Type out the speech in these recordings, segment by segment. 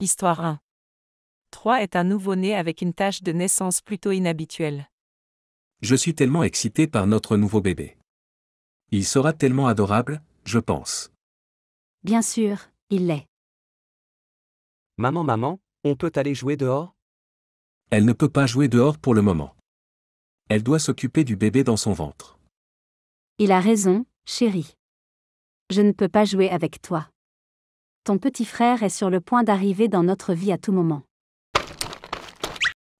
Histoire 1. 3 est un nouveau-né avec une tâche de naissance plutôt inhabituelle. Je suis tellement excité par notre nouveau bébé. Il sera tellement adorable, je pense. Bien sûr, il l'est. Maman, maman, on peut aller jouer dehors Elle ne peut pas jouer dehors pour le moment. Elle doit s'occuper du bébé dans son ventre. Il a raison, chérie. Je ne peux pas jouer avec toi. Ton petit frère est sur le point d'arriver dans notre vie à tout moment.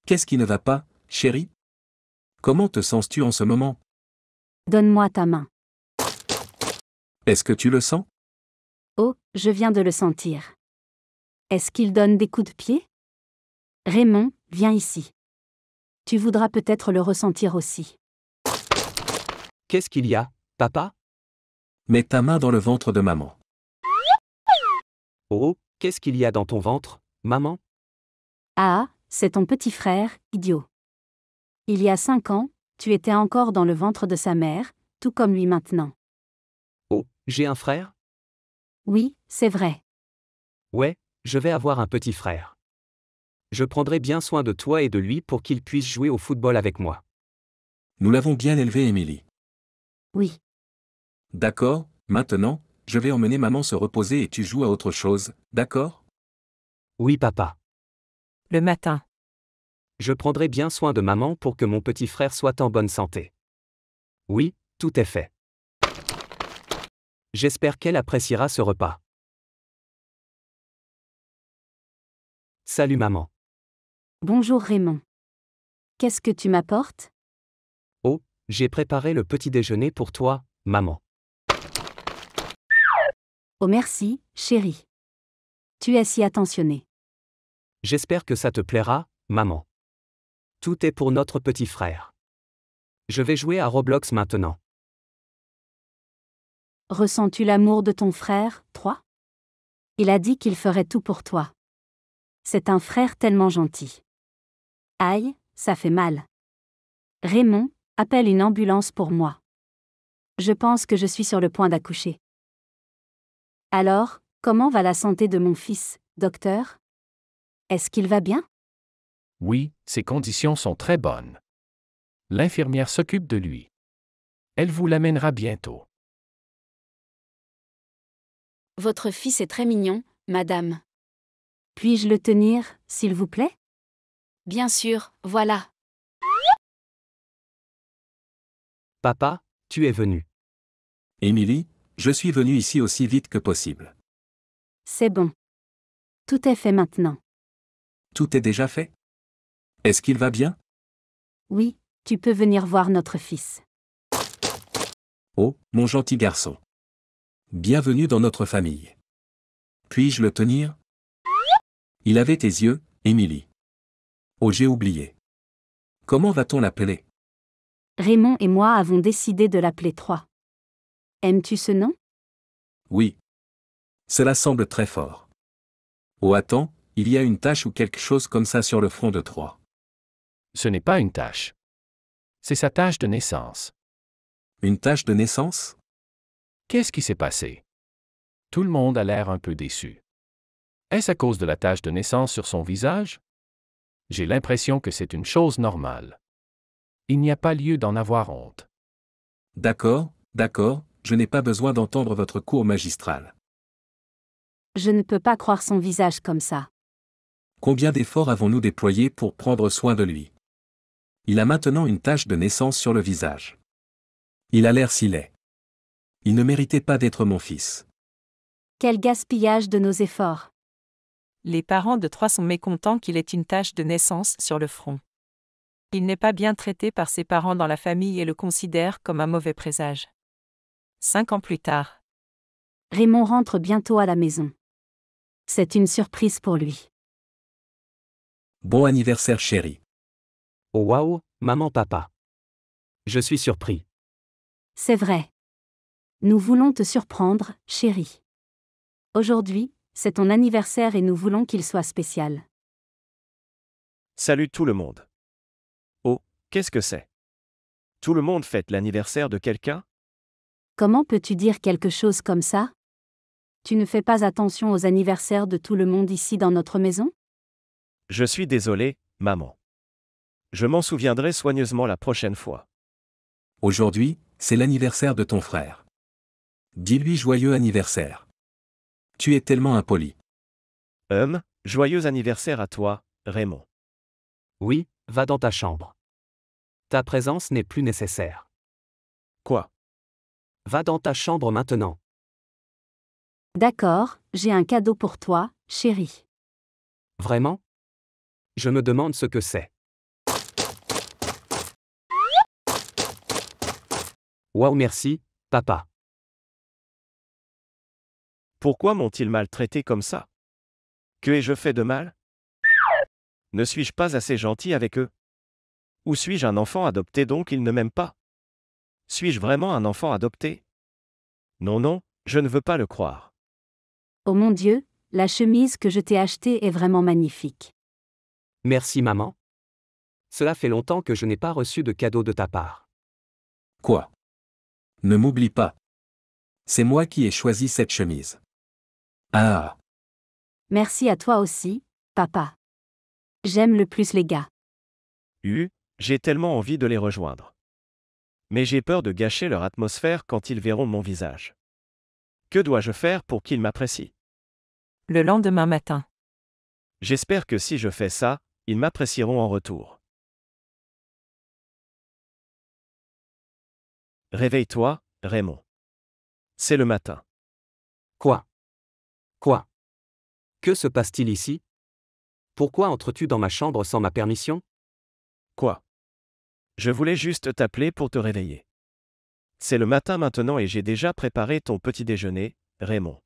Qu'est-ce qui ne va pas, chérie Comment te sens-tu en ce moment Donne-moi ta main. Est-ce que tu le sens Oh, je viens de le sentir. Est-ce qu'il donne des coups de pied Raymond, viens ici. Tu voudras peut-être le ressentir aussi. Qu'est-ce qu'il y a, papa Mets ta main dans le ventre de maman. Oh, qu'est-ce qu'il y a dans ton ventre, maman Ah, c'est ton petit frère, idiot. Il y a cinq ans, tu étais encore dans le ventre de sa mère, tout comme lui maintenant. Oh, j'ai un frère Oui, c'est vrai. Ouais, je vais avoir un petit frère. Je prendrai bien soin de toi et de lui pour qu'il puisse jouer au football avec moi. Nous l'avons bien élevé, Émilie. Oui. D'accord, maintenant, je vais emmener maman se reposer et tu joues à autre chose, d'accord Oui papa. Le matin. Je prendrai bien soin de maman pour que mon petit frère soit en bonne santé. Oui, tout est fait. J'espère qu'elle appréciera ce repas. Salut maman. Bonjour Raymond. Qu'est-ce que tu m'apportes Oh, j'ai préparé le petit déjeuner pour toi, maman. Oh merci, chérie. Tu es si attentionné. J'espère que ça te plaira, maman. Tout est pour notre petit frère. Je vais jouer à Roblox maintenant. Ressens-tu l'amour de ton frère, toi? Il a dit qu'il ferait tout pour toi. C'est un frère tellement gentil. Aïe, ça fait mal. Raymond, appelle une ambulance pour moi. Je pense que je suis sur le point d'accoucher. Alors, comment va la santé de mon fils, docteur Est-ce qu'il va bien Oui, ses conditions sont très bonnes. L'infirmière s'occupe de lui. Elle vous l'amènera bientôt. Votre fils est très mignon, madame. Puis-je le tenir, s'il vous plaît Bien sûr, voilà. Papa, tu es venu. Émilie, je suis venu ici aussi vite que possible. C'est bon. Tout est fait maintenant. Tout est déjà fait Est-ce qu'il va bien Oui, tu peux venir voir notre fils. Oh, mon gentil garçon. Bienvenue dans notre famille. Puis-je le tenir Il avait tes yeux, Émilie. Oh, j'ai oublié. Comment va-t-on l'appeler Raymond et moi avons décidé de l'appeler trois. Aimes-tu ce nom Oui. Cela semble très fort. Oh attends, il y a une tache ou quelque chose comme ça sur le front de Troie. Ce n'est pas une tache. C'est sa tache de naissance. Une tache de naissance Qu'est-ce qui s'est passé Tout le monde a l'air un peu déçu. Est-ce à cause de la tache de naissance sur son visage J'ai l'impression que c'est une chose normale. Il n'y a pas lieu d'en avoir honte. D'accord, d'accord, je n'ai pas besoin d'entendre votre cours magistral. Je ne peux pas croire son visage comme ça. Combien d'efforts avons-nous déployés pour prendre soin de lui Il a maintenant une tache de naissance sur le visage. Il a l'air si laid. Il ne méritait pas d'être mon fils. Quel gaspillage de nos efforts. Les parents de trois sont mécontents qu'il ait une tache de naissance sur le front. Il n'est pas bien traité par ses parents dans la famille et le considère comme un mauvais présage. Cinq ans plus tard. Raymond rentre bientôt à la maison. C'est une surprise pour lui. Bon anniversaire chérie. Oh waouh, maman papa. Je suis surpris. C'est vrai. Nous voulons te surprendre, chérie. Aujourd'hui, c'est ton anniversaire et nous voulons qu'il soit spécial. Salut tout le monde. Oh, qu'est-ce que c'est Tout le monde fête l'anniversaire de quelqu'un Comment peux-tu dire quelque chose comme ça Tu ne fais pas attention aux anniversaires de tout le monde ici dans notre maison Je suis désolé, maman. Je m'en souviendrai soigneusement la prochaine fois. Aujourd'hui, c'est l'anniversaire de ton frère. Dis-lui joyeux anniversaire. Tu es tellement impoli. Hum, joyeux anniversaire à toi, Raymond. Oui, va dans ta chambre. Ta présence n'est plus nécessaire. Quoi Va dans ta chambre maintenant. D'accord, j'ai un cadeau pour toi, chérie. Vraiment Je me demande ce que c'est. Wow, merci, papa. Pourquoi m'ont-ils maltraité comme ça Que ai-je fait de mal Ne suis-je pas assez gentil avec eux Ou suis-je un enfant adopté donc ils ne m'aiment pas suis-je vraiment un enfant adopté Non, non, je ne veux pas le croire. Oh mon Dieu, la chemise que je t'ai achetée est vraiment magnifique. Merci maman. Cela fait longtemps que je n'ai pas reçu de cadeau de ta part. Quoi Ne m'oublie pas. C'est moi qui ai choisi cette chemise. Ah Merci à toi aussi, papa. J'aime le plus les gars. Eu, j'ai tellement envie de les rejoindre mais j'ai peur de gâcher leur atmosphère quand ils verront mon visage. Que dois-je faire pour qu'ils m'apprécient Le lendemain matin. J'espère que si je fais ça, ils m'apprécieront en retour. Réveille-toi, Raymond. C'est le matin. Quoi Quoi Que se passe-t-il ici Pourquoi entres-tu dans ma chambre sans ma permission Quoi je voulais juste t'appeler pour te réveiller. C'est le matin maintenant et j'ai déjà préparé ton petit déjeuner, Raymond.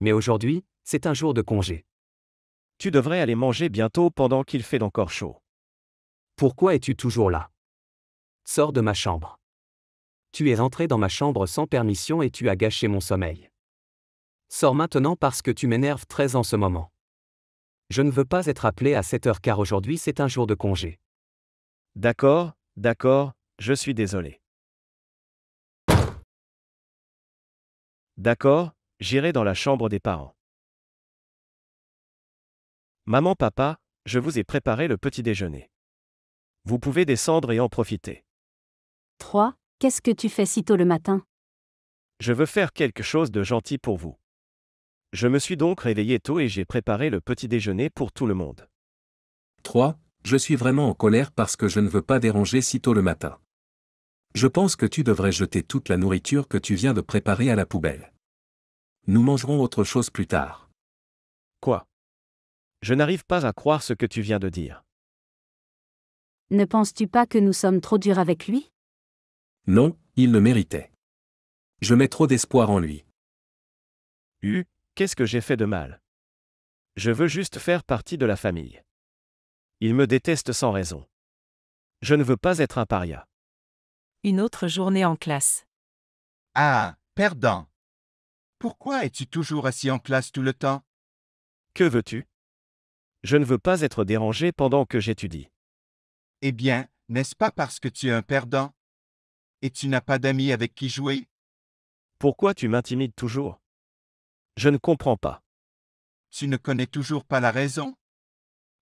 Mais aujourd'hui, c'est un jour de congé. Tu devrais aller manger bientôt pendant qu'il fait encore chaud. Pourquoi es-tu toujours là Sors de ma chambre. Tu es entré dans ma chambre sans permission et tu as gâché mon sommeil. Sors maintenant parce que tu m'énerves très en ce moment. Je ne veux pas être appelé à 7h car aujourd'hui c'est un jour de congé. D'accord, d'accord, je suis désolé. D'accord, j'irai dans la chambre des parents. Maman, papa, je vous ai préparé le petit déjeuner. Vous pouvez descendre et en profiter. 3. Qu'est-ce que tu fais si tôt le matin Je veux faire quelque chose de gentil pour vous. Je me suis donc réveillé tôt et j'ai préparé le petit déjeuner pour tout le monde. 3 je suis vraiment en colère parce que je ne veux pas déranger si tôt le matin. Je pense que tu devrais jeter toute la nourriture que tu viens de préparer à la poubelle. Nous mangerons autre chose plus tard. Quoi Je n'arrive pas à croire ce que tu viens de dire. Ne penses-tu pas que nous sommes trop durs avec lui Non, il le méritait. Je mets trop d'espoir en lui. U, qu'est-ce que j'ai fait de mal Je veux juste faire partie de la famille. Il me déteste sans raison. Je ne veux pas être un paria. Une autre journée en classe. Ah, perdant. Pourquoi es-tu toujours assis en classe tout le temps Que veux-tu Je ne veux pas être dérangé pendant que j'étudie. Eh bien, n'est-ce pas parce que tu es un perdant Et tu n'as pas d'amis avec qui jouer Pourquoi tu m'intimides toujours Je ne comprends pas. Tu ne connais toujours pas la raison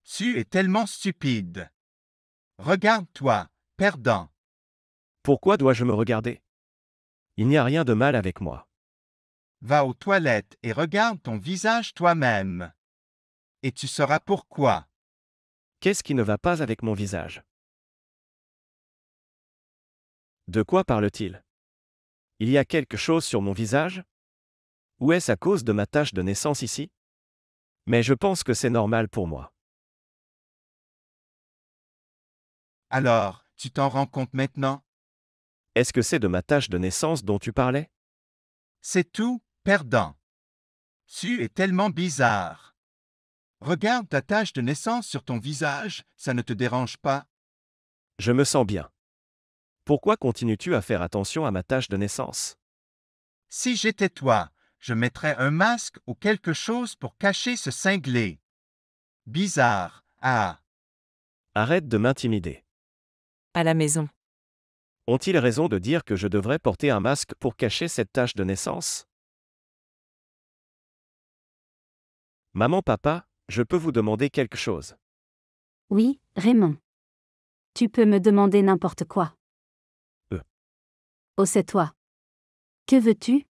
tu es tellement stupide. Regarde-toi, perdant. Pourquoi dois-je me regarder Il n'y a rien de mal avec moi. Va aux toilettes et regarde ton visage toi-même. Et tu sauras pourquoi. Qu'est-ce qui ne va pas avec mon visage De quoi parle-t-il Il y a quelque chose sur mon visage Ou est-ce à cause de ma tâche de naissance ici Mais je pense que c'est normal pour moi. Alors, tu t'en rends compte maintenant Est-ce que c'est de ma tâche de naissance dont tu parlais C'est tout, perdant. Tu es tellement bizarre. Regarde ta tâche de naissance sur ton visage, ça ne te dérange pas Je me sens bien. Pourquoi continues-tu à faire attention à ma tâche de naissance Si j'étais toi, je mettrais un masque ou quelque chose pour cacher ce cinglé. Bizarre, ah. Arrête de m'intimider à la maison. Ont-ils raison de dire que je devrais porter un masque pour cacher cette tache de naissance Maman papa, je peux vous demander quelque chose Oui, Raymond. Tu peux me demander n'importe quoi. Euh. Oh, c'est toi. Que veux-tu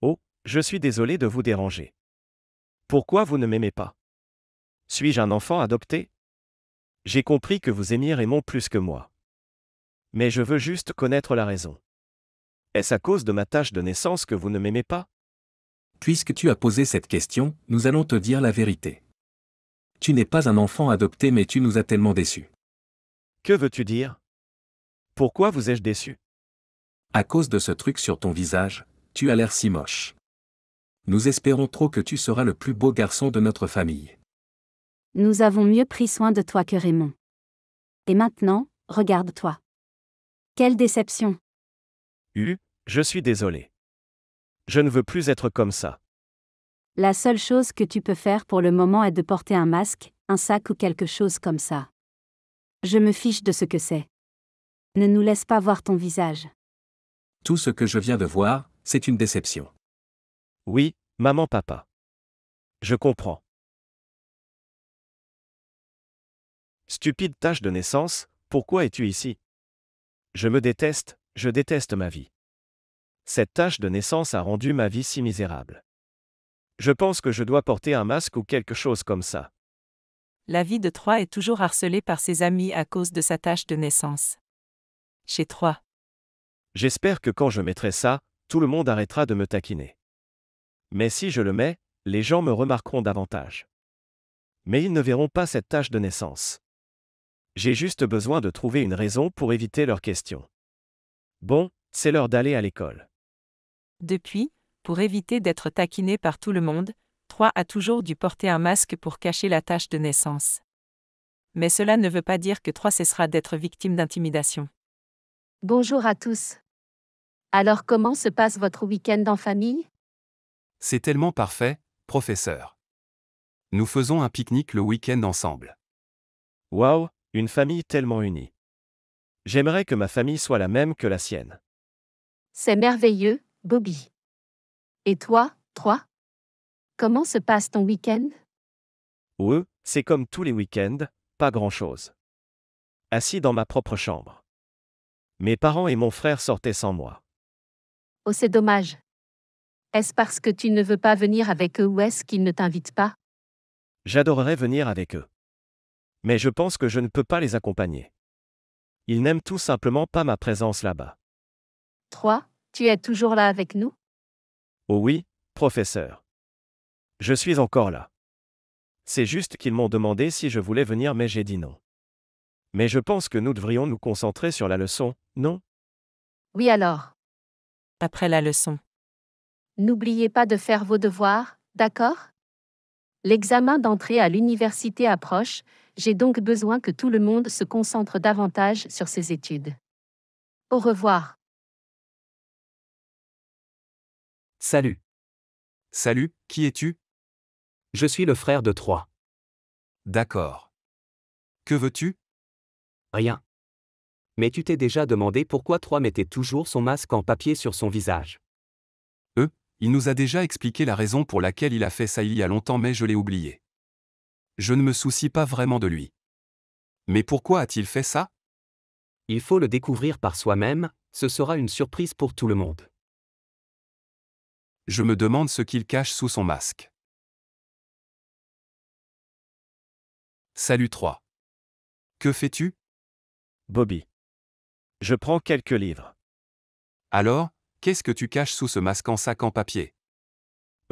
Oh, je suis désolé de vous déranger. Pourquoi vous ne m'aimez pas Suis-je un enfant adopté j'ai compris que vous aimiez Raymond plus que moi. Mais je veux juste connaître la raison. Est-ce à cause de ma tâche de naissance que vous ne m'aimez pas Puisque tu as posé cette question, nous allons te dire la vérité. Tu n'es pas un enfant adopté mais tu nous as tellement déçus. Que veux-tu dire Pourquoi vous ai-je déçu À cause de ce truc sur ton visage, tu as l'air si moche. Nous espérons trop que tu seras le plus beau garçon de notre famille. Nous avons mieux pris soin de toi que Raymond. Et maintenant, regarde-toi. Quelle déception. U, je suis désolé. Je ne veux plus être comme ça. La seule chose que tu peux faire pour le moment est de porter un masque, un sac ou quelque chose comme ça. Je me fiche de ce que c'est. Ne nous laisse pas voir ton visage. Tout ce que je viens de voir, c'est une déception. Oui, maman papa. Je comprends. Stupide tâche de naissance, pourquoi es-tu ici Je me déteste, je déteste ma vie. Cette tâche de naissance a rendu ma vie si misérable. Je pense que je dois porter un masque ou quelque chose comme ça. La vie de Troy est toujours harcelée par ses amis à cause de sa tâche de naissance. Chez Troy. J'espère que quand je mettrai ça, tout le monde arrêtera de me taquiner. Mais si je le mets, les gens me remarqueront davantage. Mais ils ne verront pas cette tâche de naissance. J'ai juste besoin de trouver une raison pour éviter leurs questions. Bon, c'est l'heure d'aller à l'école. Depuis, pour éviter d'être taquiné par tout le monde, Troy a toujours dû porter un masque pour cacher la tâche de naissance. Mais cela ne veut pas dire que Troy cessera d'être victime d'intimidation. Bonjour à tous. Alors comment se passe votre week-end en famille C'est tellement parfait, professeur. Nous faisons un pique-nique le week-end ensemble. Waouh, une famille tellement unie. J'aimerais que ma famille soit la même que la sienne. C'est merveilleux, Bobby. Et toi, toi? Comment se passe ton week-end Ouais, c'est comme tous les week-ends, pas grand-chose. Assis dans ma propre chambre. Mes parents et mon frère sortaient sans moi. Oh, c'est dommage. Est-ce parce que tu ne veux pas venir avec eux ou est-ce qu'ils ne t'invitent pas J'adorerais venir avec eux. Mais je pense que je ne peux pas les accompagner. Ils n'aiment tout simplement pas ma présence là-bas. 3. Tu es toujours là avec nous Oh oui, professeur. Je suis encore là. C'est juste qu'ils m'ont demandé si je voulais venir mais j'ai dit non. Mais je pense que nous devrions nous concentrer sur la leçon, non Oui alors. Après la leçon. N'oubliez pas de faire vos devoirs, d'accord L'examen d'entrée à l'université approche, j'ai donc besoin que tout le monde se concentre davantage sur ses études. Au revoir. Salut. Salut, qui es-tu Je suis le frère de Troyes. D'accord. Que veux-tu Rien. Mais tu t'es déjà demandé pourquoi Troyes mettait toujours son masque en papier sur son visage. Euh, il nous a déjà expliqué la raison pour laquelle il a fait ça il y a longtemps mais je l'ai oublié je ne me soucie pas vraiment de lui. Mais pourquoi a-t-il fait ça Il faut le découvrir par soi-même, ce sera une surprise pour tout le monde. Je me demande ce qu'il cache sous son masque. Salut 3. Que fais-tu Bobby. Je prends quelques livres. Alors, qu'est-ce que tu caches sous ce masque en sac en papier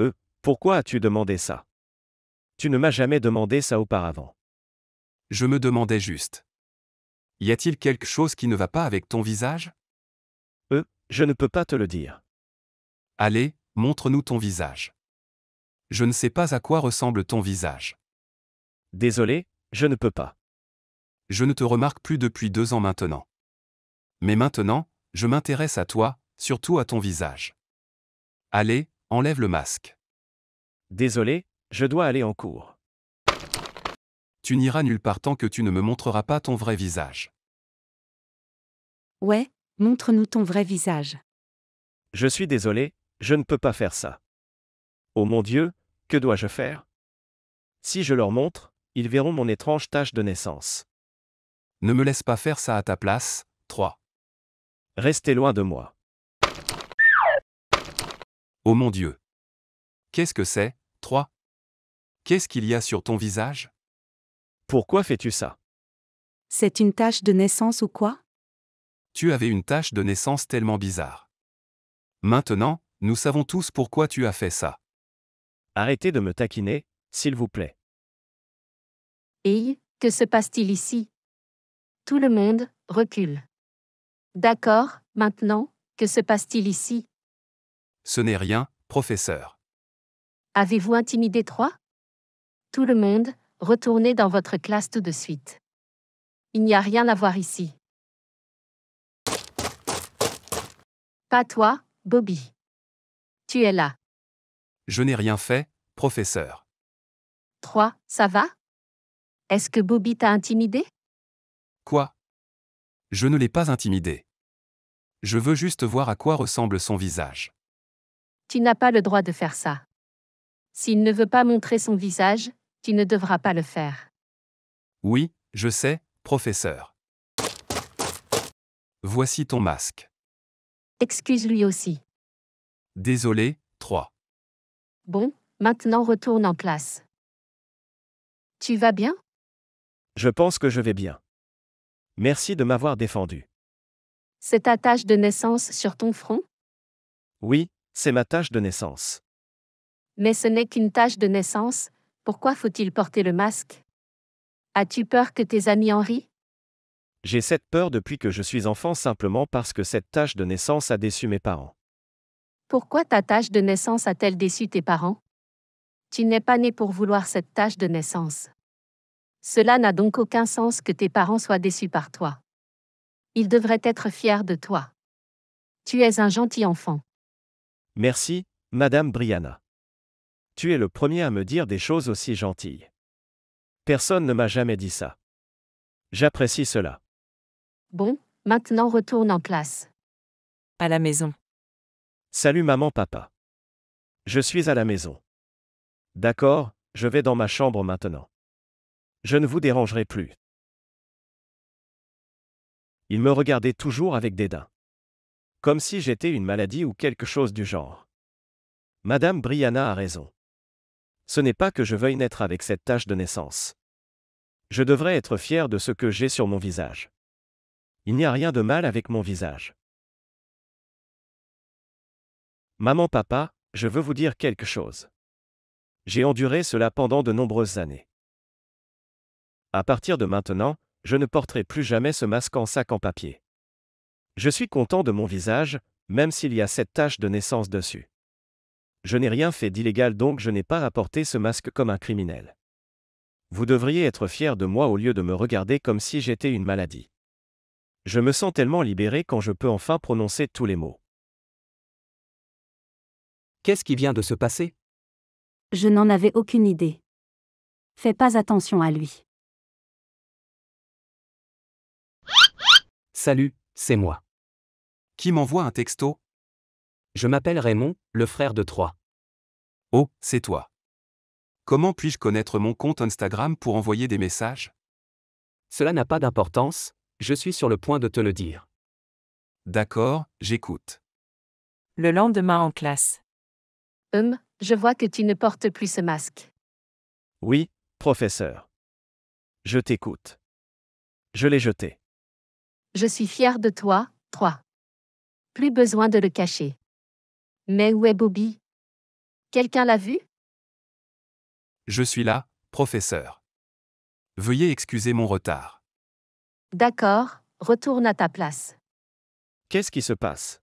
Euh, pourquoi as-tu demandé ça tu ne m'as jamais demandé ça auparavant. Je me demandais juste. Y a-t-il quelque chose qui ne va pas avec ton visage Euh, je ne peux pas te le dire. Allez, montre-nous ton visage. Je ne sais pas à quoi ressemble ton visage. Désolé, je ne peux pas. Je ne te remarque plus depuis deux ans maintenant. Mais maintenant, je m'intéresse à toi, surtout à ton visage. Allez, enlève le masque. Désolé, je dois aller en cours. Tu n'iras nulle part tant que tu ne me montreras pas ton vrai visage. Ouais, montre-nous ton vrai visage. Je suis désolé, je ne peux pas faire ça. Oh mon Dieu, que dois-je faire Si je leur montre, ils verront mon étrange tâche de naissance. Ne me laisse pas faire ça à ta place. 3. Restez loin de moi. Oh mon Dieu. Qu'est-ce que c'est 3. Qu'est-ce qu'il y a sur ton visage Pourquoi fais-tu ça C'est une tache de naissance ou quoi Tu avais une tache de naissance tellement bizarre. Maintenant, nous savons tous pourquoi tu as fait ça. Arrêtez de me taquiner, s'il vous plaît. Et que se passe-t-il ici Tout le monde recule. D'accord, maintenant, que se passe-t-il ici Ce n'est rien, professeur. Avez-vous intimidé trois tout le monde, retournez dans votre classe tout de suite. Il n'y a rien à voir ici. Pas toi, Bobby. Tu es là. Je n'ai rien fait, professeur. Trois, Ça va Est-ce que Bobby t'a intimidé Quoi Je ne l'ai pas intimidé. Je veux juste voir à quoi ressemble son visage. Tu n'as pas le droit de faire ça. S'il ne veut pas montrer son visage, tu ne devras pas le faire. Oui, je sais, professeur. Voici ton masque. Excuse-lui aussi. Désolé, 3. Bon, maintenant retourne en classe. Tu vas bien Je pense que je vais bien. Merci de m'avoir défendu. C'est ta tache de naissance sur ton front Oui, c'est ma tâche de naissance. Mais ce n'est qu'une tâche de naissance, pourquoi faut-il porter le masque As-tu peur que tes amis en rient J'ai cette peur depuis que je suis enfant simplement parce que cette tâche de naissance a déçu mes parents. Pourquoi ta tâche de naissance a-t-elle déçu tes parents Tu n'es pas né pour vouloir cette tâche de naissance. Cela n'a donc aucun sens que tes parents soient déçus par toi. Ils devraient être fiers de toi. Tu es un gentil enfant. Merci, Madame Brianna tu es le premier à me dire des choses aussi gentilles. Personne ne m'a jamais dit ça. J'apprécie cela. Bon, maintenant retourne en place. À la maison. Salut maman papa. Je suis à la maison. D'accord, je vais dans ma chambre maintenant. Je ne vous dérangerai plus. Il me regardait toujours avec dédain. Comme si j'étais une maladie ou quelque chose du genre. Madame Brianna a raison. Ce n'est pas que je veuille naître avec cette tache de naissance. Je devrais être fier de ce que j'ai sur mon visage. Il n'y a rien de mal avec mon visage. Maman papa, je veux vous dire quelque chose. J'ai enduré cela pendant de nombreuses années. À partir de maintenant, je ne porterai plus jamais ce masque en sac en papier. Je suis content de mon visage, même s'il y a cette tache de naissance dessus. Je n'ai rien fait d'illégal donc je n'ai pas apporté ce masque comme un criminel. Vous devriez être fier de moi au lieu de me regarder comme si j'étais une maladie. Je me sens tellement libéré quand je peux enfin prononcer tous les mots. Qu'est-ce qui vient de se passer Je n'en avais aucune idée. Fais pas attention à lui. Salut, c'est moi. Qui m'envoie un texto je m'appelle Raymond, le frère de trois. Oh, c'est toi. Comment puis-je connaître mon compte Instagram pour envoyer des messages Cela n'a pas d'importance, je suis sur le point de te le dire. D'accord, j'écoute. Le lendemain en classe. Hum, je vois que tu ne portes plus ce masque. Oui, professeur. Je t'écoute. Je l'ai jeté. Je suis fier de toi, trois. Plus besoin de le cacher. Mais où est Bobby Quelqu'un l'a vu Je suis là, professeur. Veuillez excuser mon retard. D'accord, retourne à ta place. Qu'est-ce qui se passe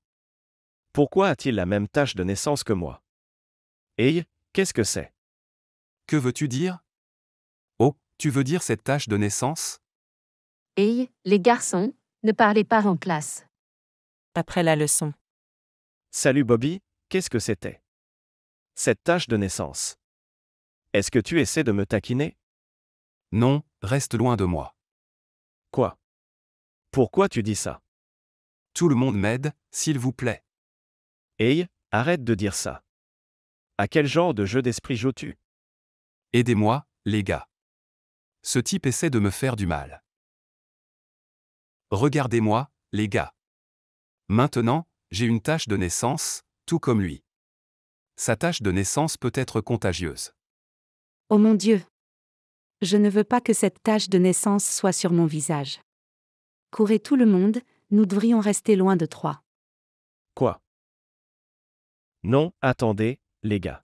Pourquoi a-t-il la même tâche de naissance que moi Hey, qu'est-ce que c'est Que veux-tu dire Oh, tu veux dire cette tâche de naissance Hey, les garçons, ne parlez pas en classe. Après la leçon. Salut Bobby, Qu'est-ce que c'était Cette tâche de naissance. Est-ce que tu essaies de me taquiner Non, reste loin de moi. Quoi Pourquoi tu dis ça Tout le monde m'aide, s'il vous plaît. Hey, arrête de dire ça. À quel genre de jeu d'esprit joues-tu Aidez-moi, les gars. Ce type essaie de me faire du mal. Regardez-moi, les gars. Maintenant, j'ai une tâche de naissance, tout comme lui. Sa tâche de naissance peut être contagieuse. Oh mon Dieu Je ne veux pas que cette tâche de naissance soit sur mon visage. Courez tout le monde, nous devrions rester loin de toi. Quoi Non, attendez, les gars.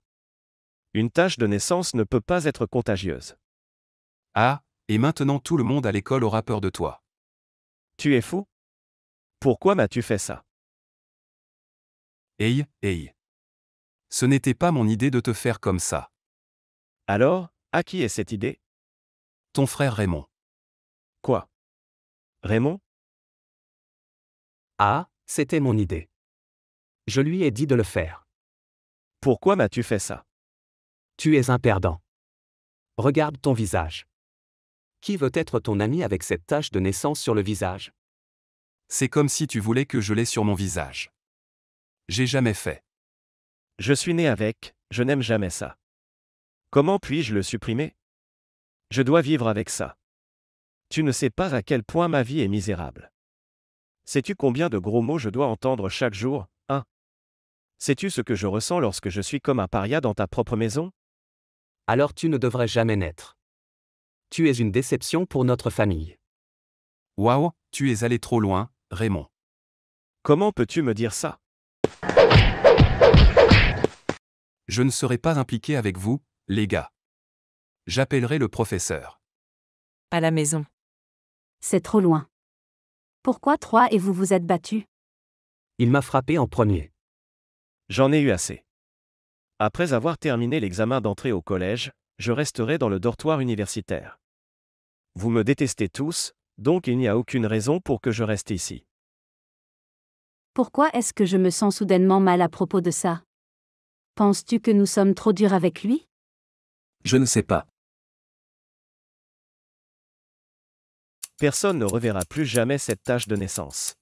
Une tâche de naissance ne peut pas être contagieuse. Ah, et maintenant tout le monde à l'école aura peur de toi. Tu es fou Pourquoi m'as-tu fait ça Hey, hey. Ce n'était pas mon idée de te faire comme ça. Alors, à qui est cette idée Ton frère Raymond. Quoi Raymond Ah, c'était mon idée. Je lui ai dit de le faire. Pourquoi m'as-tu fait ça Tu es un perdant. Regarde ton visage. Qui veut être ton ami avec cette tache de naissance sur le visage C'est comme si tu voulais que je l'aie sur mon visage. J'ai jamais fait. Je suis né avec, je n'aime jamais ça. Comment puis-je le supprimer Je dois vivre avec ça. Tu ne sais pas à quel point ma vie est misérable. Sais-tu combien de gros mots je dois entendre chaque jour hein Sais-tu ce que je ressens lorsque je suis comme un paria dans ta propre maison Alors tu ne devrais jamais naître. Tu es une déception pour notre famille. Waouh, tu es allé trop loin, Raymond. Comment peux-tu me dire ça je ne serai pas impliqué avec vous, les gars. J'appellerai le professeur. À la maison. C'est trop loin. Pourquoi trois et vous vous êtes battus Il m'a frappé en premier. J'en ai eu assez. Après avoir terminé l'examen d'entrée au collège, je resterai dans le dortoir universitaire. Vous me détestez tous, donc il n'y a aucune raison pour que je reste ici. Pourquoi est-ce que je me sens soudainement mal à propos de ça Penses-tu que nous sommes trop durs avec lui Je ne sais pas. Personne ne reverra plus jamais cette tâche de naissance.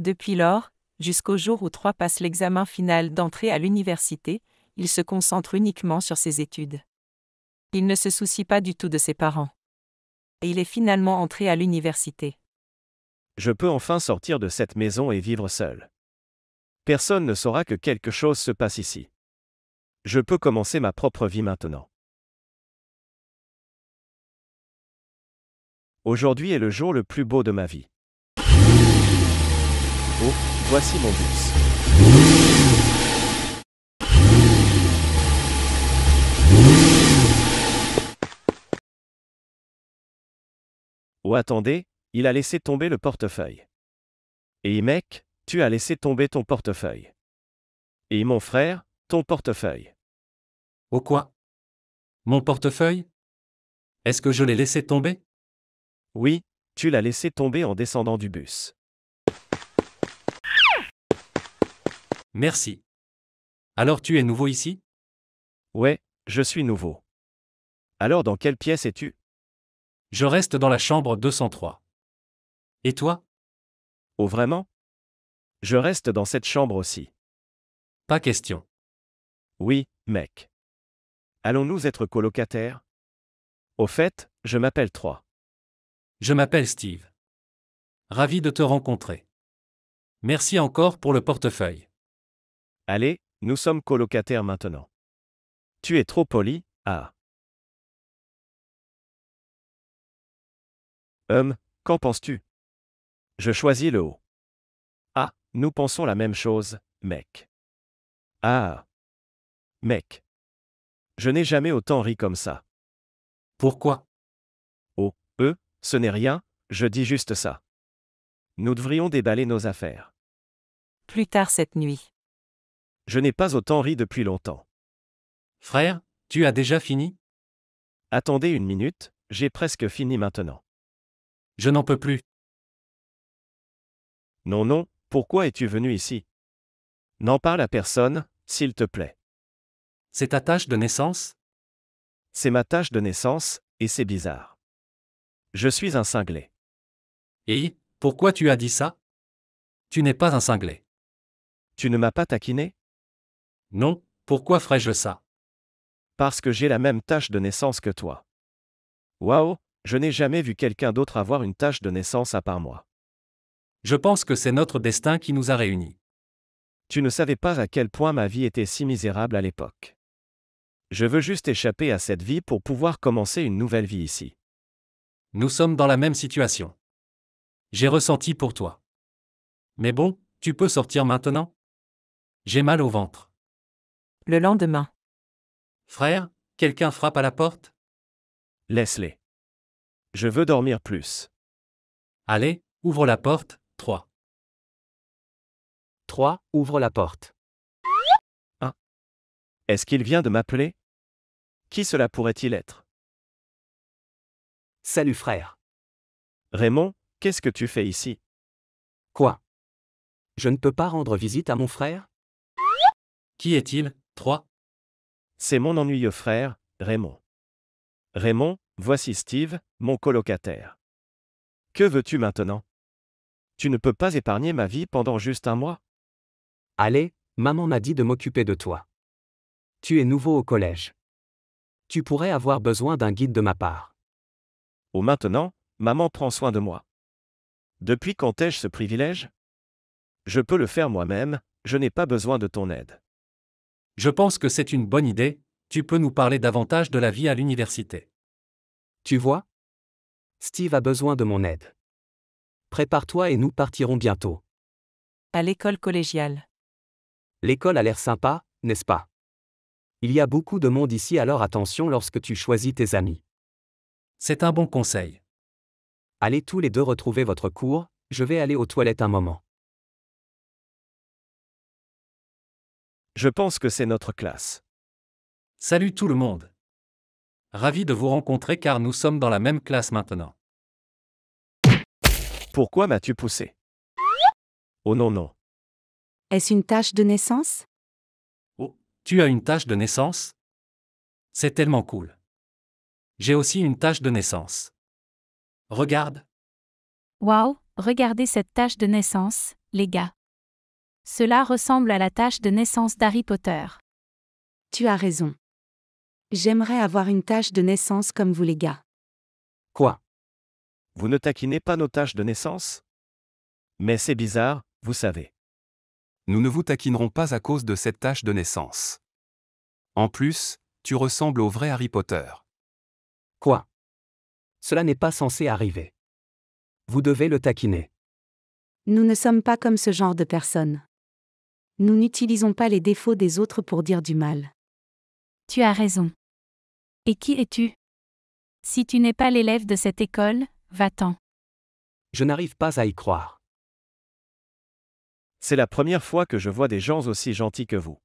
Depuis lors, jusqu'au jour où Troy passe l'examen final d'entrée à l'université, il se concentre uniquement sur ses études. Il ne se soucie pas du tout de ses parents. Et il est finalement entré à l'université je peux enfin sortir de cette maison et vivre seul. Personne ne saura que quelque chose se passe ici. Je peux commencer ma propre vie maintenant. Aujourd'hui est le jour le plus beau de ma vie. Oh, voici mon bus. Oh attendez, il a laissé tomber le portefeuille. Et mec, tu as laissé tomber ton portefeuille. Et mon frère, ton portefeuille. Au quoi Mon portefeuille Est-ce que je l'ai laissé tomber Oui, tu l'as laissé tomber en descendant du bus. Merci. Alors tu es nouveau ici Ouais, je suis nouveau. Alors dans quelle pièce es-tu Je reste dans la chambre 203. Et toi Oh vraiment Je reste dans cette chambre aussi. Pas question. Oui, mec. Allons-nous être colocataires Au fait, je m'appelle Troy. Je m'appelle Steve. Ravi de te rencontrer. Merci encore pour le portefeuille. Allez, nous sommes colocataires maintenant. Tu es trop poli, ah. Hum, qu'en penses-tu je choisis le haut. Ah, nous pensons la même chose, mec. Ah. Mec. Je n'ai jamais autant ri comme ça. Pourquoi Oh, eux, ce n'est rien, je dis juste ça. Nous devrions déballer nos affaires. Plus tard cette nuit. Je n'ai pas autant ri depuis longtemps. Frère, tu as déjà fini Attendez une minute, j'ai presque fini maintenant. Je n'en peux plus. Non, non, pourquoi es-tu venu ici N'en parle à personne, s'il te plaît. C'est ta tâche de naissance C'est ma tâche de naissance, et c'est bizarre. Je suis un cinglé. Et pourquoi tu as dit ça Tu n'es pas un cinglé. Tu ne m'as pas taquiné Non, pourquoi ferais-je ça Parce que j'ai la même tâche de naissance que toi. Waouh, je n'ai jamais vu quelqu'un d'autre avoir une tâche de naissance à part moi. Je pense que c'est notre destin qui nous a réunis. Tu ne savais pas à quel point ma vie était si misérable à l'époque. Je veux juste échapper à cette vie pour pouvoir commencer une nouvelle vie ici. Nous sommes dans la même situation. J'ai ressenti pour toi. Mais bon, tu peux sortir maintenant J'ai mal au ventre. Le lendemain. Frère, quelqu'un frappe à la porte Laisse-les. Je veux dormir plus. Allez, ouvre la porte, 3. 3. Ouvre la porte. 1. Est-ce qu'il vient de m'appeler Qui cela pourrait-il être Salut frère. Raymond, qu'est-ce que tu fais ici Quoi Je ne peux pas rendre visite à mon frère Qui est-il 3. C'est mon ennuyeux frère, Raymond. Raymond, voici Steve, mon colocataire. Que veux-tu maintenant tu ne peux pas épargner ma vie pendant juste un mois Allez, maman m'a dit de m'occuper de toi. Tu es nouveau au collège. Tu pourrais avoir besoin d'un guide de ma part. Au maintenant, maman prend soin de moi. Depuis quand ai-je ce privilège Je peux le faire moi-même, je n'ai pas besoin de ton aide. Je pense que c'est une bonne idée, tu peux nous parler davantage de la vie à l'université. Tu vois Steve a besoin de mon aide. Prépare-toi et nous partirons bientôt. À l'école collégiale. L'école a l'air sympa, n'est-ce pas Il y a beaucoup de monde ici alors attention lorsque tu choisis tes amis. C'est un bon conseil. Allez tous les deux retrouver votre cours, je vais aller aux toilettes un moment. Je pense que c'est notre classe. Salut tout le monde. Ravi de vous rencontrer car nous sommes dans la même classe maintenant. Pourquoi m'as-tu poussé Oh non non. Est-ce une tâche de naissance Oh, tu as une tâche de naissance C'est tellement cool. J'ai aussi une tâche de naissance. Regarde. Waouh, regardez cette tâche de naissance, les gars. Cela ressemble à la tâche de naissance d'Harry Potter. Tu as raison. J'aimerais avoir une tâche de naissance comme vous les gars. Quoi vous ne taquinez pas nos tâches de naissance Mais c'est bizarre, vous savez. Nous ne vous taquinerons pas à cause de cette tâche de naissance. En plus, tu ressembles au vrai Harry Potter. Quoi Cela n'est pas censé arriver. Vous devez le taquiner. Nous ne sommes pas comme ce genre de personnes. Nous n'utilisons pas les défauts des autres pour dire du mal. Tu as raison. Et qui es-tu Si tu n'es pas l'élève de cette école, Va-t'en. Je n'arrive pas à y croire. C'est la première fois que je vois des gens aussi gentils que vous.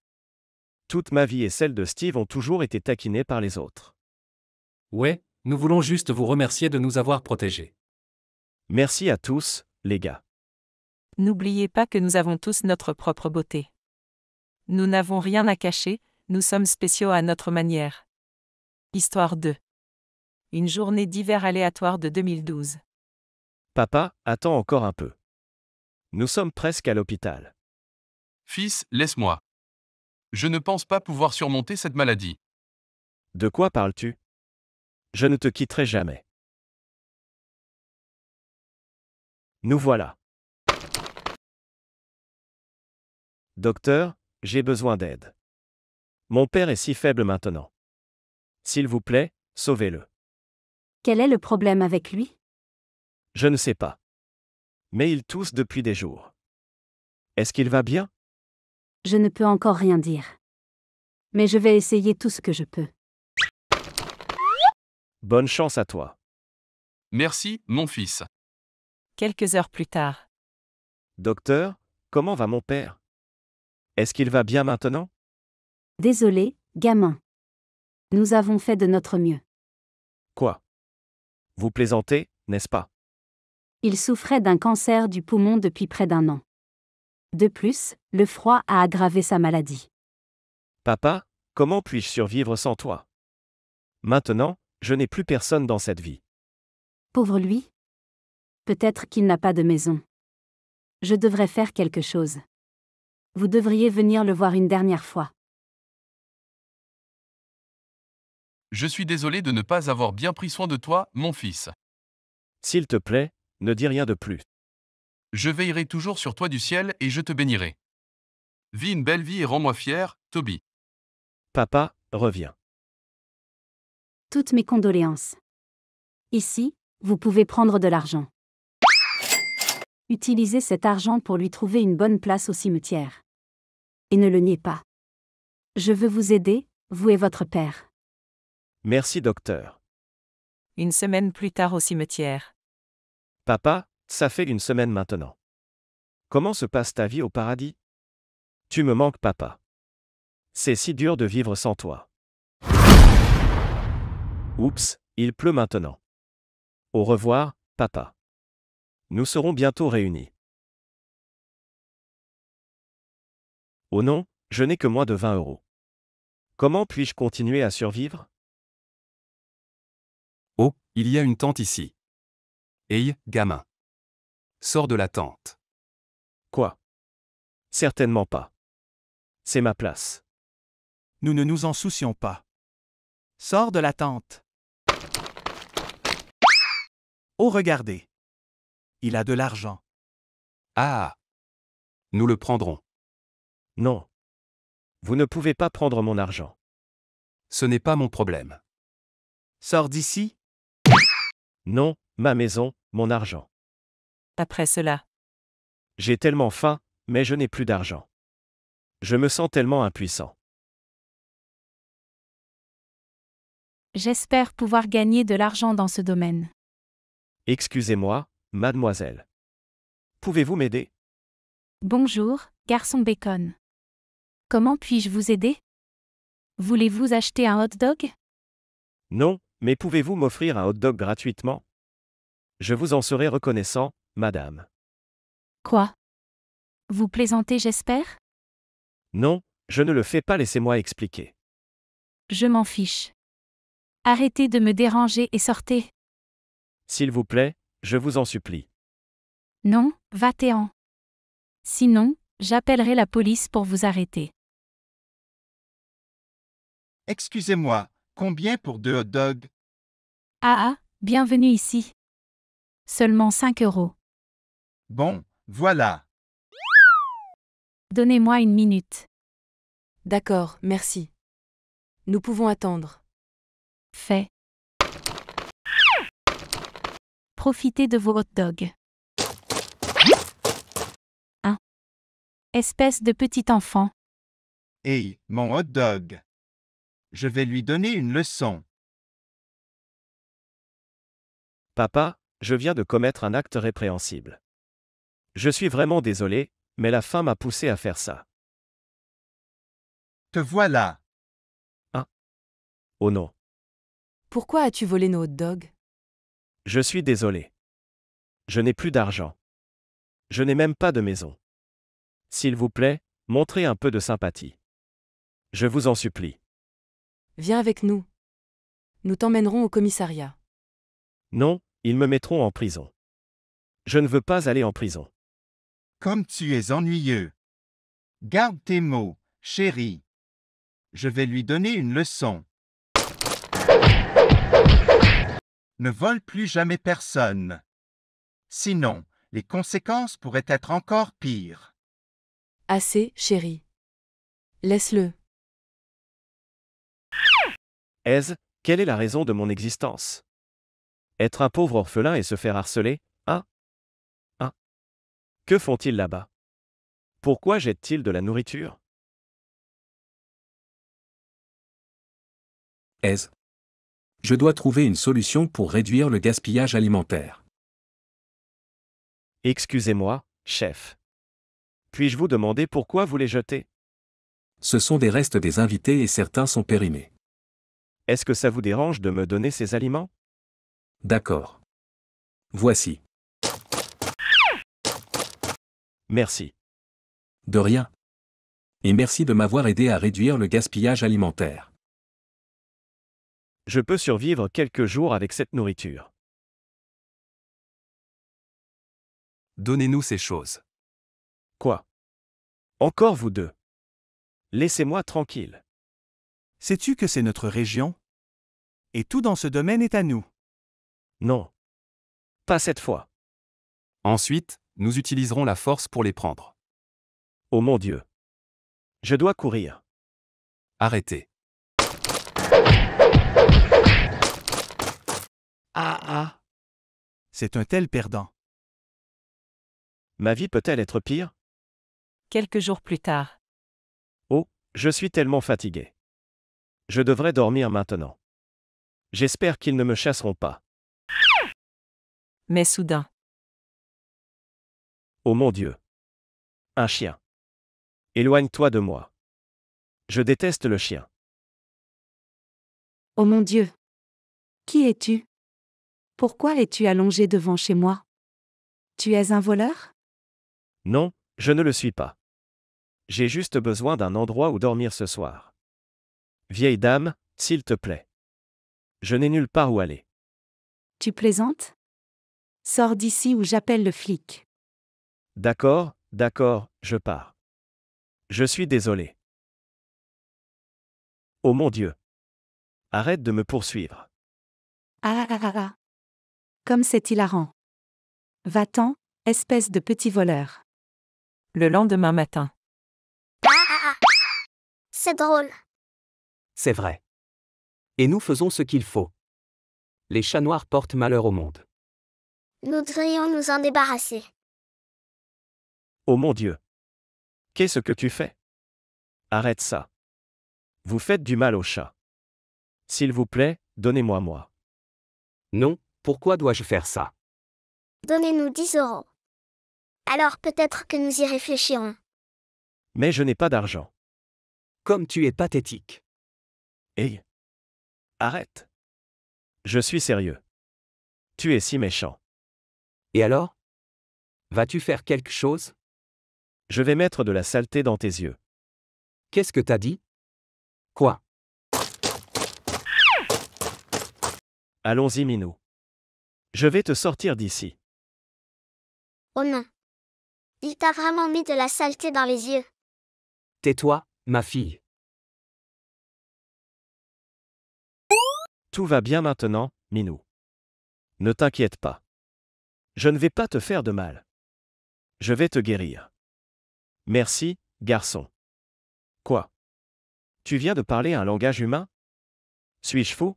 Toute ma vie et celle de Steve ont toujours été taquinés par les autres. Ouais, nous voulons juste vous remercier de nous avoir protégés. Merci à tous, les gars. N'oubliez pas que nous avons tous notre propre beauté. Nous n'avons rien à cacher, nous sommes spéciaux à notre manière. Histoire 2 une journée d'hiver aléatoire de 2012. Papa, attends encore un peu. Nous sommes presque à l'hôpital. Fils, laisse-moi. Je ne pense pas pouvoir surmonter cette maladie. De quoi parles-tu Je ne te quitterai jamais. Nous voilà. Docteur, j'ai besoin d'aide. Mon père est si faible maintenant. S'il vous plaît, sauvez-le. Quel est le problème avec lui Je ne sais pas. Mais il tousse depuis des jours. Est-ce qu'il va bien Je ne peux encore rien dire. Mais je vais essayer tout ce que je peux. Bonne chance à toi. Merci, mon fils. Quelques heures plus tard. Docteur, comment va mon père Est-ce qu'il va bien maintenant Désolé, gamin. Nous avons fait de notre mieux. Quoi vous plaisantez, n'est-ce pas Il souffrait d'un cancer du poumon depuis près d'un an. De plus, le froid a aggravé sa maladie. Papa, comment puis-je survivre sans toi Maintenant, je n'ai plus personne dans cette vie. Pauvre lui Peut-être qu'il n'a pas de maison. Je devrais faire quelque chose. Vous devriez venir le voir une dernière fois. Je suis désolé de ne pas avoir bien pris soin de toi, mon fils. S'il te plaît, ne dis rien de plus. Je veillerai toujours sur toi du ciel et je te bénirai. Vis une belle vie et rends-moi fier, Toby. Papa, reviens. Toutes mes condoléances. Ici, vous pouvez prendre de l'argent. Utilisez cet argent pour lui trouver une bonne place au cimetière. Et ne le niez pas. Je veux vous aider, vous et votre père. Merci docteur. Une semaine plus tard au cimetière. Papa, ça fait une semaine maintenant. Comment se passe ta vie au paradis Tu me manques papa. C'est si dur de vivre sans toi. Oups, il pleut maintenant. Au revoir, papa. Nous serons bientôt réunis. Oh non, je n'ai que moins de 20 euros. Comment puis-je continuer à survivre il y a une tente ici. Hey, gamin. Sors de la tente. Quoi Certainement pas. C'est ma place. Nous ne nous en soucions pas. Sors de la tente. Oh, regardez. Il a de l'argent. Ah. Nous le prendrons. Non. Vous ne pouvez pas prendre mon argent. Ce n'est pas mon problème. Sors d'ici, non, ma maison, mon argent. Après cela. J'ai tellement faim, mais je n'ai plus d'argent. Je me sens tellement impuissant. J'espère pouvoir gagner de l'argent dans ce domaine. Excusez-moi, mademoiselle. Pouvez-vous m'aider Bonjour, garçon bacon. Comment puis-je vous aider Voulez-vous acheter un hot dog Non, mais pouvez-vous m'offrir un hot-dog gratuitement Je vous en serai reconnaissant, madame. Quoi Vous plaisantez, j'espère Non, je ne le fais pas, laissez-moi expliquer. Je m'en fiche. Arrêtez de me déranger et sortez. S'il vous plaît, je vous en supplie. Non, va-t'en. Sinon, j'appellerai la police pour vous arrêter. Excusez-moi, combien pour deux hot dogs ah ah, bienvenue ici. Seulement 5 euros. Bon, voilà. Donnez-moi une minute. D'accord, merci. Nous pouvons attendre. Fait. Profitez de vos hot dogs. 1. Espèce de petit enfant. Hey, mon hot dog. Je vais lui donner une leçon. Papa, je viens de commettre un acte répréhensible. Je suis vraiment désolé, mais la faim m'a poussé à faire ça. Te voilà. Hein Oh non. Pourquoi as-tu volé nos hot dogs Je suis désolé. Je n'ai plus d'argent. Je n'ai même pas de maison. S'il vous plaît, montrez un peu de sympathie. Je vous en supplie. Viens avec nous. Nous t'emmènerons au commissariat. Non, ils me mettront en prison. Je ne veux pas aller en prison. Comme tu es ennuyeux. Garde tes mots, chérie. Je vais lui donner une leçon. Ne vole plus jamais personne. Sinon, les conséquences pourraient être encore pires. Assez, chérie. Laisse-le. Aise, quelle est la raison de mon existence être un pauvre orphelin et se faire harceler hein? Ah Que font-ils là-bas Pourquoi jettent-ils de la nourriture Aise. Je dois trouver une solution pour réduire le gaspillage alimentaire. Excusez-moi, chef. Puis-je vous demander pourquoi vous les jetez Ce sont des restes des invités et certains sont périmés. Est-ce que ça vous dérange de me donner ces aliments D'accord. Voici. Merci. De rien. Et merci de m'avoir aidé à réduire le gaspillage alimentaire. Je peux survivre quelques jours avec cette nourriture. Donnez-nous ces choses. Quoi Encore vous deux. Laissez-moi tranquille. Sais-tu que c'est notre région Et tout dans ce domaine est à nous. Non. Pas cette fois. Ensuite, nous utiliserons la force pour les prendre. Oh mon Dieu. Je dois courir. Arrêtez. Ah ah. C'est un tel perdant. Ma vie peut-elle être pire Quelques jours plus tard. Oh, je suis tellement fatigué. Je devrais dormir maintenant. J'espère qu'ils ne me chasseront pas. Mais soudain. Oh mon Dieu. Un chien. Éloigne-toi de moi. Je déteste le chien. Oh mon Dieu. Qui es-tu Pourquoi es-tu allongé devant chez moi Tu es un voleur Non, je ne le suis pas. J'ai juste besoin d'un endroit où dormir ce soir. Vieille dame, s'il te plaît. Je n'ai nulle part où aller. Tu plaisantes Sors d'ici ou j'appelle le flic. D'accord, d'accord, je pars. Je suis désolé. Oh mon Dieu. Arrête de me poursuivre. Ah ah ah ah. Comme c'est hilarant. Va-t'en, espèce de petit voleur. Le lendemain matin. Ah, ah, ah. C'est drôle. C'est vrai. Et nous faisons ce qu'il faut. Les chats noirs portent malheur au monde. Nous devrions nous en débarrasser. Oh mon Dieu. Qu'est-ce que tu fais Arrête ça. Vous faites du mal au chat. S'il vous plaît, donnez-moi moi. Non, pourquoi dois-je faire ça Donnez-nous 10 euros. Alors peut-être que nous y réfléchirons. Mais je n'ai pas d'argent. Comme tu es pathétique. Hey. Arrête. Je suis sérieux. Tu es si méchant. Et alors Vas-tu faire quelque chose Je vais mettre de la saleté dans tes yeux. Qu'est-ce que t'as dit Quoi Allons-y, Minou. Je vais te sortir d'ici. Oh non. Il t'a vraiment mis de la saleté dans les yeux. Tais-toi, ma fille. Tout va bien maintenant, Minou. Ne t'inquiète pas. Je ne vais pas te faire de mal. Je vais te guérir. Merci, garçon. Quoi Tu viens de parler un langage humain Suis-je fou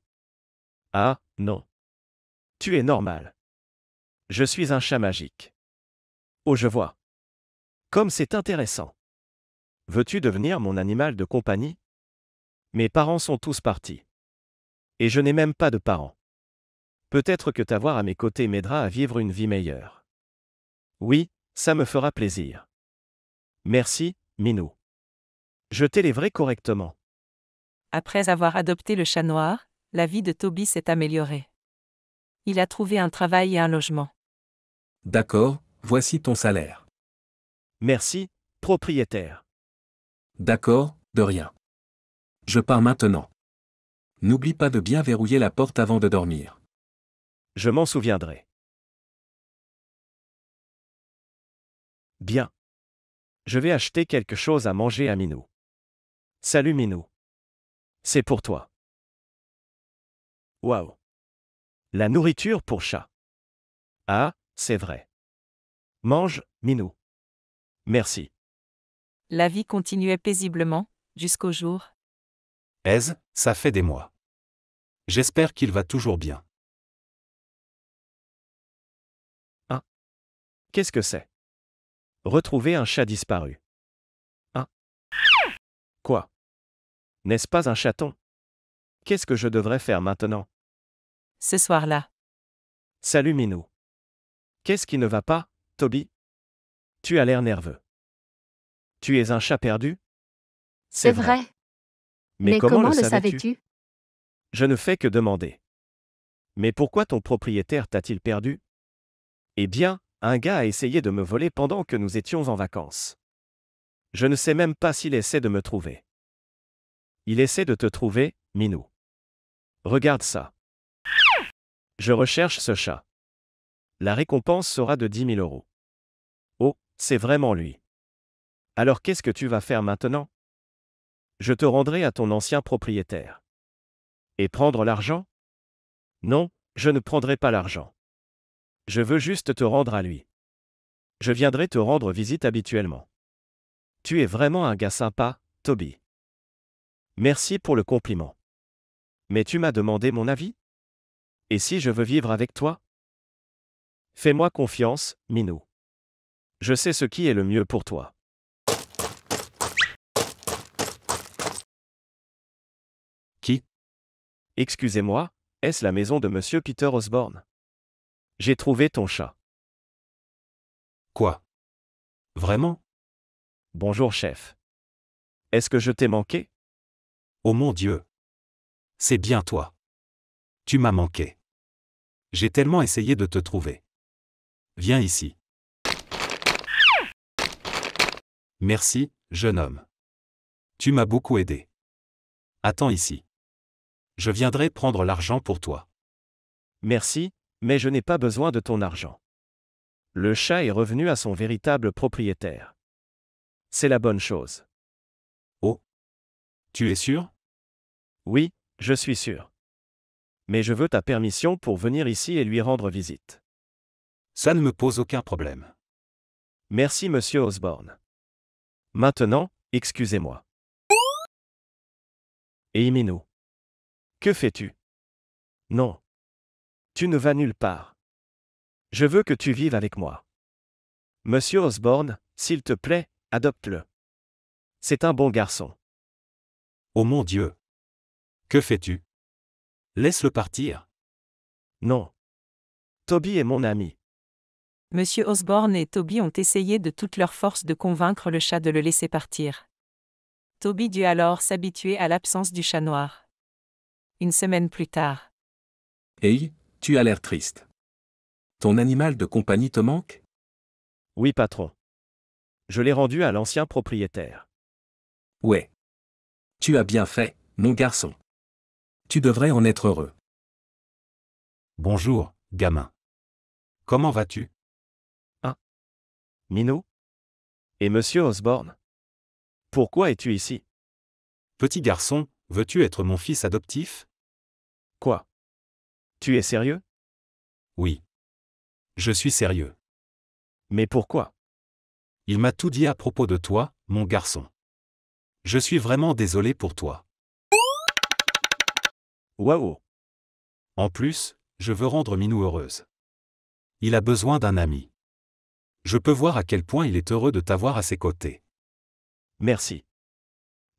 Ah, non. Tu es normal. Je suis un chat magique. Oh, je vois. Comme c'est intéressant. Veux-tu devenir mon animal de compagnie Mes parents sont tous partis. Et je n'ai même pas de parents. Peut-être que t'avoir à mes côtés m'aidera à vivre une vie meilleure. Oui, ça me fera plaisir. Merci, Minou. Je t'élèverai correctement. Après avoir adopté le chat noir, la vie de Toby s'est améliorée. Il a trouvé un travail et un logement. D'accord, voici ton salaire. Merci, propriétaire. D'accord, de rien. Je pars maintenant. N'oublie pas de bien verrouiller la porte avant de dormir. Je m'en souviendrai. Bien. Je vais acheter quelque chose à manger à Minou. Salut Minou. C'est pour toi. Waouh. La nourriture pour chat. Ah, c'est vrai. Mange, Minou. Merci. La vie continuait paisiblement, jusqu'au jour. Aise, ça fait des mois. J'espère qu'il va toujours bien. Qu'est-ce que c'est Retrouver un chat disparu. Hein Quoi N'est-ce pas un chaton Qu'est-ce que je devrais faire maintenant Ce soir-là. Salut Minou. Qu'est-ce qui ne va pas, Toby Tu as l'air nerveux. Tu es un chat perdu C'est vrai. Mais, comment, le, savais-tu Je ne fais que demander. Mais pourquoi ton propriétaire t'a-t-il perdu Eh bien, un gars a essayé de me voler pendant que nous étions en vacances. Je ne sais même pas s'il essaie de me trouver. Il essaie de te trouver, Minou. Regarde ça. Je recherche ce chat. La récompense sera de 10 000 euros. Oh, c'est vraiment lui. Alors qu'est-ce que tu vas faire maintenant Je te rendrai à ton ancien propriétaire. Et prendre l'argent Non, je ne prendrai pas l'argent. Je veux juste te rendre à lui. Je viendrai te rendre visite habituellement. Tu es vraiment un gars sympa, Toby. Merci pour le compliment. Mais tu m'as demandé mon avis Et si je veux vivre avec toi Fais-moi confiance, Minou. Je sais ce qui est le mieux pour toi. Qui Excusez-moi, est-ce la maison de M. Peter Osborne j'ai trouvé ton chat. Quoi Vraiment Bonjour chef. Est-ce que je t'ai manqué Oh mon Dieu. C'est bien toi. Tu m'as manqué. J'ai tellement essayé de te trouver. Viens ici. Merci, jeune homme. Tu m'as beaucoup aidé. Attends ici. Je viendrai prendre l'argent pour toi. Merci, mais je n'ai pas besoin de ton argent. Le chat est revenu à son véritable propriétaire. C'est la bonne chose. Oh. Tu es sûr Oui, je suis sûr. Mais je veux ta permission pour venir ici et lui rendre visite. Ça ne me pose aucun problème. Merci, monsieur Osborne. Maintenant, excusez-moi. Et Que fais-tu Non. Tu ne vas nulle part. Je veux que tu vives avec moi. Monsieur Osborne, s'il te plaît, adopte-le. C'est un bon garçon. Oh mon Dieu. Que fais-tu Laisse-le partir. Non. Toby est mon ami. Monsieur Osborne et Toby ont essayé de toute leur force de convaincre le chat de le laisser partir. Toby dut alors s'habituer à l'absence du chat noir. Une semaine plus tard. Hey, tu as l'air triste. Ton animal de compagnie te manque Oui, patron. Je l'ai rendu à l'ancien propriétaire. Ouais. Tu as bien fait, mon garçon. Tu devrais en être heureux. Bonjour, gamin. Comment vas-tu Ah. Minot Et monsieur Osborne Pourquoi es-tu ici Petit garçon, veux-tu être mon fils adoptif Quoi tu es sérieux Oui. Je suis sérieux. Mais pourquoi Il m'a tout dit à propos de toi, mon garçon. Je suis vraiment désolé pour toi. Waouh En plus, je veux rendre Minou heureuse. Il a besoin d'un ami. Je peux voir à quel point il est heureux de t'avoir à ses côtés. Merci.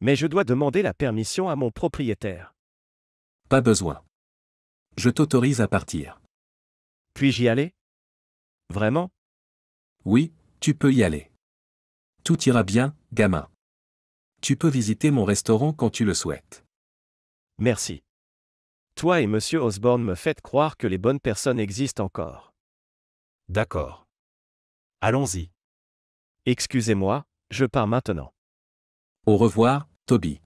Mais je dois demander la permission à mon propriétaire. Pas besoin. Je t'autorise à partir. Puis-je y aller Vraiment Oui, tu peux y aller. Tout ira bien, gamin. Tu peux visiter mon restaurant quand tu le souhaites. Merci. Toi et Monsieur Osborne me faites croire que les bonnes personnes existent encore. D'accord. Allons-y. Excusez-moi, je pars maintenant. Au revoir, Toby.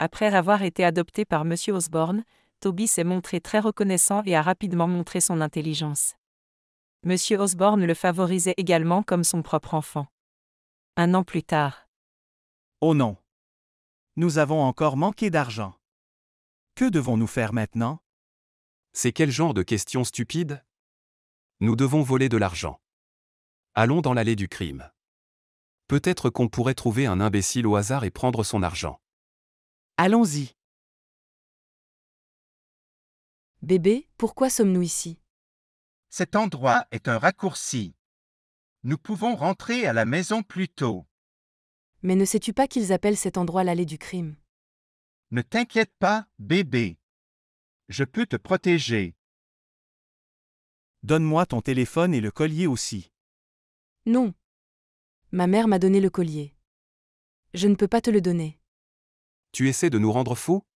Après avoir été adopté par Monsieur Osborne, Toby s'est montré très reconnaissant et a rapidement montré son intelligence. Monsieur Osborne le favorisait également comme son propre enfant. Un an plus tard. Oh non. Nous avons encore manqué d'argent. Que devons-nous faire maintenant C'est quel genre de question stupide Nous devons voler de l'argent. Allons dans l'allée du crime. Peut-être qu'on pourrait trouver un imbécile au hasard et prendre son argent. Allons-y. Bébé, pourquoi sommes-nous ici Cet endroit est un raccourci. Nous pouvons rentrer à la maison plus tôt. Mais ne sais-tu pas qu'ils appellent cet endroit l'allée du crime Ne t'inquiète pas, bébé. Je peux te protéger. Donne-moi ton téléphone et le collier aussi. Non. Ma mère m'a donné le collier. Je ne peux pas te le donner. Tu essaies de nous rendre fous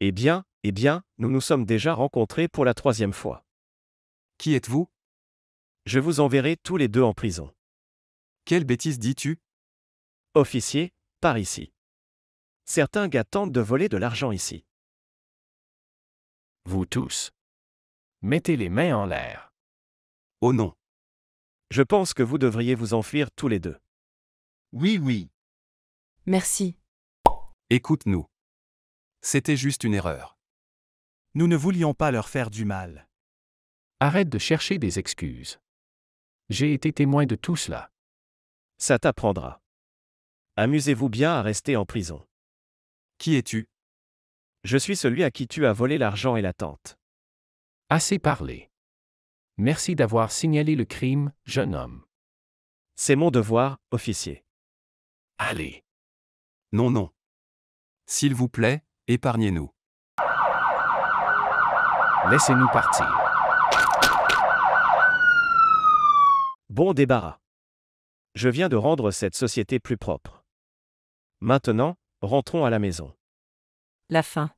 Eh bien, eh bien, nous nous sommes déjà rencontrés pour la troisième fois. Qui êtes-vous Je vous enverrai tous les deux en prison. Quelle bêtise dis-tu Officier, par ici. Certains gars tentent de voler de l'argent ici. Vous tous. Mettez les mains en l'air. Oh non. Je pense que vous devriez vous enfuir tous les deux. Oui, oui. Merci. Écoute-nous. C'était juste une erreur. Nous ne voulions pas leur faire du mal. Arrête de chercher des excuses. J'ai été témoin de tout cela. Ça t'apprendra. Amusez-vous bien à rester en prison. Qui es-tu Je suis celui à qui tu as volé l'argent et la tente. Assez parlé. Merci d'avoir signalé le crime, jeune homme. C'est mon devoir, officier. Allez. Non, non. S'il vous plaît, épargnez-nous. Laissez-nous partir. Bon débarras. Je viens de rendre cette société plus propre. Maintenant, rentrons à la maison. La fin.